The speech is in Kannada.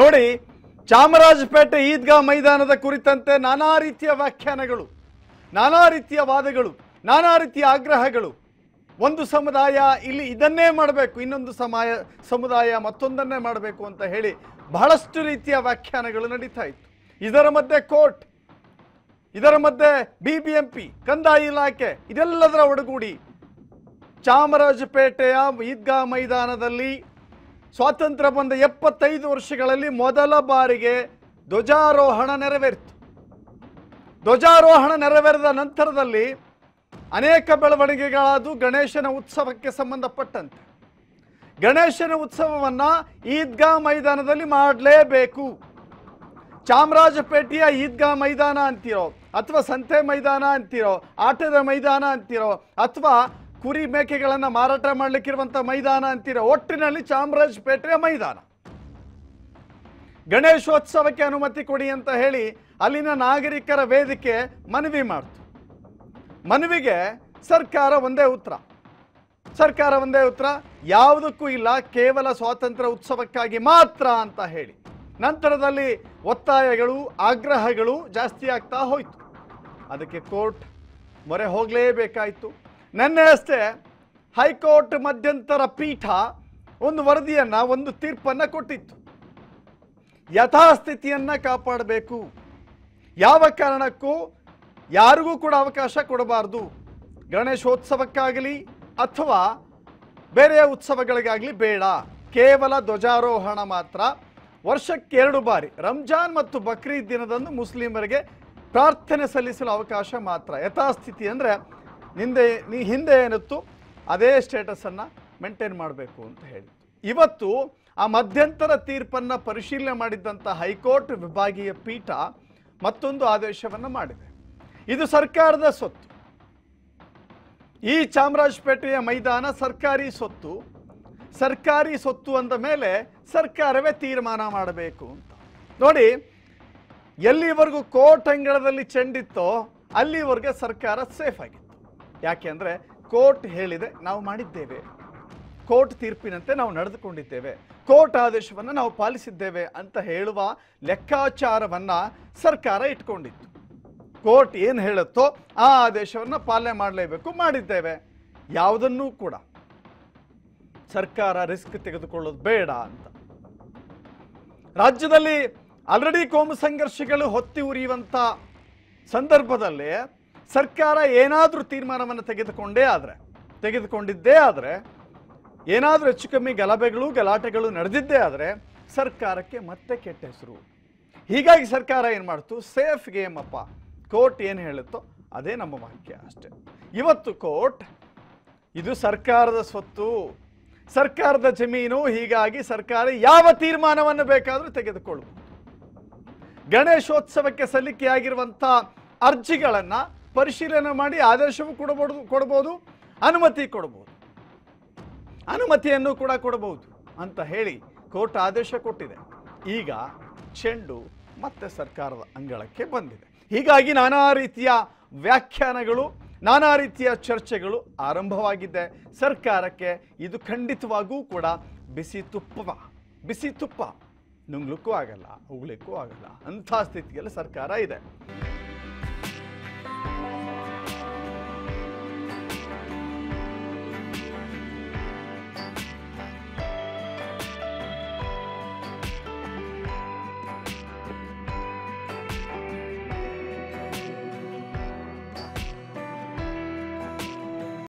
ನೋಡಿ ಚಾಮರಾಜಪೇಟೆ ಈದ್ಗಾ ಮೈದಾನದ ಕುರಿತಂತೆ ನಾನಾ ರೀತಿಯ ವ್ಯಾಖ್ಯಾನಗಳು ನಾನಾ ರೀತಿಯ ವಾದಗಳು ನಾನಾ ರೀತಿಯ ಆಗ್ರಹಗಳು ಒಂದು ಸಮುದಾಯ ಇಲ್ಲಿ ಇದನ್ನೇ ಮಾಡಬೇಕು ಇನ್ನೊಂದು ಸಮಯ ಸಮುದಾಯ ಮತ್ತೊಂದನ್ನೇ ಮಾಡಬೇಕು ಅಂತ ಹೇಳಿ ಬಹಳಷ್ಟು ರೀತಿಯ ವ್ಯಾಖ್ಯಾನಗಳು ನಡೀತಾ ಇತ್ತು ಇದರ ಮಧ್ಯೆ ಕೋರ್ಟ್ ಇದರ ಮಧ್ಯೆ ಬಿ ಬಿ ಎಂ ಪಿ ಕಂದಾಯ ಇಲಾಖೆ ಇದೆಲ್ಲದರ ಒಡಗೂಡಿ ಚಾಮರಾಜಪೇಟೆಯ ಈದ್ಗಾ ಮೈದಾನದಲ್ಲಿ ಸ್ವಾತಂತ್ರ್ಯ ಬಂದ ಎಪ್ಪತ್ತೈದು ವರ್ಷಗಳಲ್ಲಿ ಮೊದಲ ಬಾರಿಗೆ ಧ್ವಜಾರೋಹಣ ನೆರವೇರಿತು ಧ್ವಜಾರೋಹಣ ನೆರವೇರಿದ ನಂತರದಲ್ಲಿ ಅನೇಕ ಬೆಳವಣಿಗೆಗಳಾದವು ಗಣೇಶನ ಉತ್ಸವಕ್ಕೆ ಸಂಬಂಧಪಟ್ಟಂತೆ ಗಣೇಶನ ಉತ್ಸವವನ್ನು ಈದ್ಗಾ ಮೈದಾನದಲ್ಲಿ ಮಾಡಲೇಬೇಕು ಚಾಮರಾಜಪೇಟೆಯ ಈದ್ಗಾ ಮೈದಾನ ಅಂತಿರೋ ಅಥವಾ ಸಂತೆ ಮೈದಾನ ಅಂತಿರೋ ಆಟದ ಮೈದಾನ ಅಂತಿರೋ ಅಥವಾ ಕುರಿ ಮೇಕೆಗಳನ್ನು ಮಾರಾಟ ಮಾಡಲಿಕ್ಕಿರುವಂಥ ಮೈದಾನ ಅಂತೀರ ಒಟ್ಟಿನಲ್ಲಿ ಚಾಮರಾಜಪೇಟೆಯ ಮೈದಾನ ಗಣೇಶೋತ್ಸವಕ್ಕೆ ಅನುಮತಿ ಕೊಡಿ ಅಂತ ಹೇಳಿ ಅಲ್ಲಿನ ನಾಗರಿಕರ ವೇದಿಕೆ ಮನವಿ ಮಾಡ್ತು ಮನವಿಗೆ ಸರ್ಕಾರ ಒಂದೇ ಉತ್ತರ ಸರ್ಕಾರ ಒಂದೇ ಉತ್ತರ ಯಾವುದಕ್ಕೂ ಇಲ್ಲ ಕೇವಲ ಸ್ವಾತಂತ್ರ್ಯ ಉತ್ಸವಕ್ಕಾಗಿ ಮಾತ್ರ ಅಂತ ಹೇಳಿ ನಂತರದಲ್ಲಿ ಒತ್ತಾಯಗಳು ಆಗ್ರಹಗಳು ಜಾಸ್ತಿ ಆಗ್ತಾ ಹೋಯಿತು ಅದಕ್ಕೆ ಕೋರ್ಟ್ ಮೊರೆ ಹೋಗಲೇಬೇಕಾಯಿತು ನಿನ್ನೆ ಅಷ್ಟೇ ಹೈಕೋರ್ಟ್ ಮಧ್ಯಂತರ ಪೀಠ ಒಂದು ವರದಿಯನ್ನು ಒಂದು ತೀರ್ಪನ್ನು ಕೊಟ್ಟಿತ್ತು ಯಥಾಸ್ಥಿತಿಯನ್ನು ಕಾಪಾಡಬೇಕು ಯಾವ ಕಾರಣಕ್ಕೂ ಯಾರಿಗೂ ಕೂಡ ಅವಕಾಶ ಕೊಡಬಾರ್ದು ಗಣೇಶೋತ್ಸವಕ್ಕಾಗಲಿ ಅಥವಾ ಬೇರೆ ಉತ್ಸವಗಳಿಗಾಗಲಿ ಬೇಡ ಕೇವಲ ಧ್ವಜಾರೋಹಣ ಮಾತ್ರ ವರ್ಷಕ್ಕೆ ಎರಡು ಬಾರಿ ರಂಜಾನ್ ಮತ್ತು ಬಕ್ರೀದ್ ದಿನದಂದು ಮುಸ್ಲಿಮರಿಗೆ ಪ್ರಾರ್ಥನೆ ಸಲ್ಲಿಸಲು ಅವಕಾಶ ಮಾತ್ರ ಯಥಾಸ್ಥಿತಿ ಅಂದರೆ ನಿಂದೆ ನೀ ಹಿಂದೆ ಏನಿತ್ತು ಅದೇ ಸ್ಟೇಟಸನ್ನು ಮೇಂಟೈನ್ ಮಾಡಬೇಕು ಅಂತ ಹೇಳಿ ಇವತ್ತು ಆ ಮಧ್ಯಂತರ ತೀರ್ಪನ್ನು ಪರಿಶೀಲನೆ ಮಾಡಿದ್ದಂಥ ಹೈಕೋರ್ಟ್ ವಿಭಾಗೀಯ ಪೀಠ ಮತ್ತೊಂದು ಆದೇಶವನ್ನು ಮಾಡಿದೆ ಇದು ಸರ್ಕಾರದ ಸೊತ್ತು ಈ ಚಾಮರಾಜಪೇಟೆಯ ಮೈದಾನ ಸರ್ಕಾರಿ ಸೊತ್ತು ಸರ್ಕಾರಿ ಸೊತ್ತು ಅಂದ ಮೇಲೆ ಸರ್ಕಾರವೇ ತೀರ್ಮಾನ ಮಾಡಬೇಕು ಅಂತ ನೋಡಿ ಎಲ್ಲಿವರೆಗೂ ಕೋರ್ಟ್ ಅಂಗಳದಲ್ಲಿ ಚೆಂಡಿತ್ತೋ ಅಲ್ಲಿವರೆಗೆ ಸರ್ಕಾರ ಸೇಫ್ ಆಗಿದೆ ಯಾಕೆ ಅಂದರೆ ಕೋರ್ಟ್ ಹೇಳಿದೆ ನಾವು ಮಾಡಿದ್ದೇವೆ ಕೋರ್ಟ್ ತೀರ್ಪಿನಂತೆ ನಾವು ನಡೆದುಕೊಂಡಿದ್ದೇವೆ ಕೋರ್ಟ್ ಆದೇಶವನ್ನು ನಾವು ಪಾಲಿಸಿದ್ದೇವೆ ಅಂತ ಹೇಳುವ ಲೆಕ್ಕಾಚಾರವನ್ನು ಸರ್ಕಾರ ಇಟ್ಕೊಂಡಿತ್ತು ಕೋರ್ಟ್ ಏನು ಹೇಳುತ್ತೋ ಆ ಆದೇಶವನ್ನು ಪಾಲನೆ ಮಾಡಲೇಬೇಕು ಮಾಡಿದ್ದೇವೆ ಯಾವುದನ್ನೂ ಕೂಡ ಸರ್ಕಾರ ರಿಸ್ಕ್ ತೆಗೆದುಕೊಳ್ಳೋದು ಬೇಡ ಅಂತ ರಾಜ್ಯದಲ್ಲಿ ಆಲ್ರೆಡಿ ಕೋಮು ಸಂಘರ್ಷಗಳು ಹೊತ್ತಿ ಉರಿಯುವಂಥ ಸಂದರ್ಭದಲ್ಲಿ ಸರ್ಕಾರ ಏನಾದರೂ ತೀರ್ಮಾನವನ್ನು ತೆಗೆದುಕೊಂಡೇ ಆದರೆ ತೆಗೆದುಕೊಂಡಿದ್ದೇ ಆದರೆ ಏನಾದರೂ ಹೆಚ್ಚು ಕಮ್ಮಿ ಗಲಭೆಗಳು ಗಲಾಟೆಗಳು ನಡೆದಿದ್ದೇ ಆದರೆ ಸರ್ಕಾರಕ್ಕೆ ಮತ್ತೆ ಕೆಟ್ಟ ಹೆಸರು ಹೀಗಾಗಿ ಸರ್ಕಾರ ಏನು ಮಾಡ್ತು ಸೇಫ್ ಗೇಮ್ ಅಪ್ಪ ಕೋರ್ಟ್ ಏನು ಹೇಳುತ್ತೋ ಅದೇ ನಮ್ಮ ವಾಕ್ಯ ಅಷ್ಟೆ ಇವತ್ತು ಕೋರ್ಟ್ ಇದು ಸರ್ಕಾರದ ಸ್ವತ್ತು ಸರ್ಕಾರದ ಜಮೀನು ಹೀಗಾಗಿ ಸರ್ಕಾರ ಯಾವ ತೀರ್ಮಾನವನ್ನು ಬೇಕಾದರೂ ತೆಗೆದುಕೊಳ್ಳಬಹುದು ಗಣೇಶೋತ್ಸವಕ್ಕೆ ಸಲ್ಲಿಕೆಯಾಗಿರುವಂಥ ಅರ್ಜಿಗಳನ್ನು ಪರಿಶೀಲನೆ ಮಾಡಿ ಆದೇಶವೂ ಕೊಡಬಹುದು ಕೊಡಬಹುದು ಅನುಮತಿ ಕೊಡಬಹುದು ಅನುಮತಿಯನ್ನು ಕೂಡ ಕೊಡಬಹುದು ಅಂತ ಹೇಳಿ ಕೋರ್ಟ್ ಆದೇಶ ಕೊಟ್ಟಿದೆ ಈಗ ಚೆಂಡು ಮತ್ತೆ ಸರ್ಕಾರದ ಅಂಗಳಕ್ಕೆ ಬಂದಿದೆ ಹೀಗಾಗಿ ನಾನಾ ರೀತಿಯ ವ್ಯಾಖ್ಯಾನಗಳು ನಾನಾ ರೀತಿಯ ಚರ್ಚೆಗಳು ಆರಂಭವಾಗಿದೆ ಸರ್ಕಾರಕ್ಕೆ ಇದು ಖಂಡಿತವಾಗೂ ಕೂಡ ಬಿಸಿ ತುಪ್ಪ ಬಿಸಿ ತುಪ್ಪ ನುಂಗ್ಲಿಕ್ಕೂ ಆಗಲ್ಲ ಉಗ್ಲಿಕ್ಕೂ ಆಗಲ್ಲ ಅಂಥ ಸ್ಥಿತಿಯಲ್ಲಿ ಸರ್ಕಾರ ಇದೆ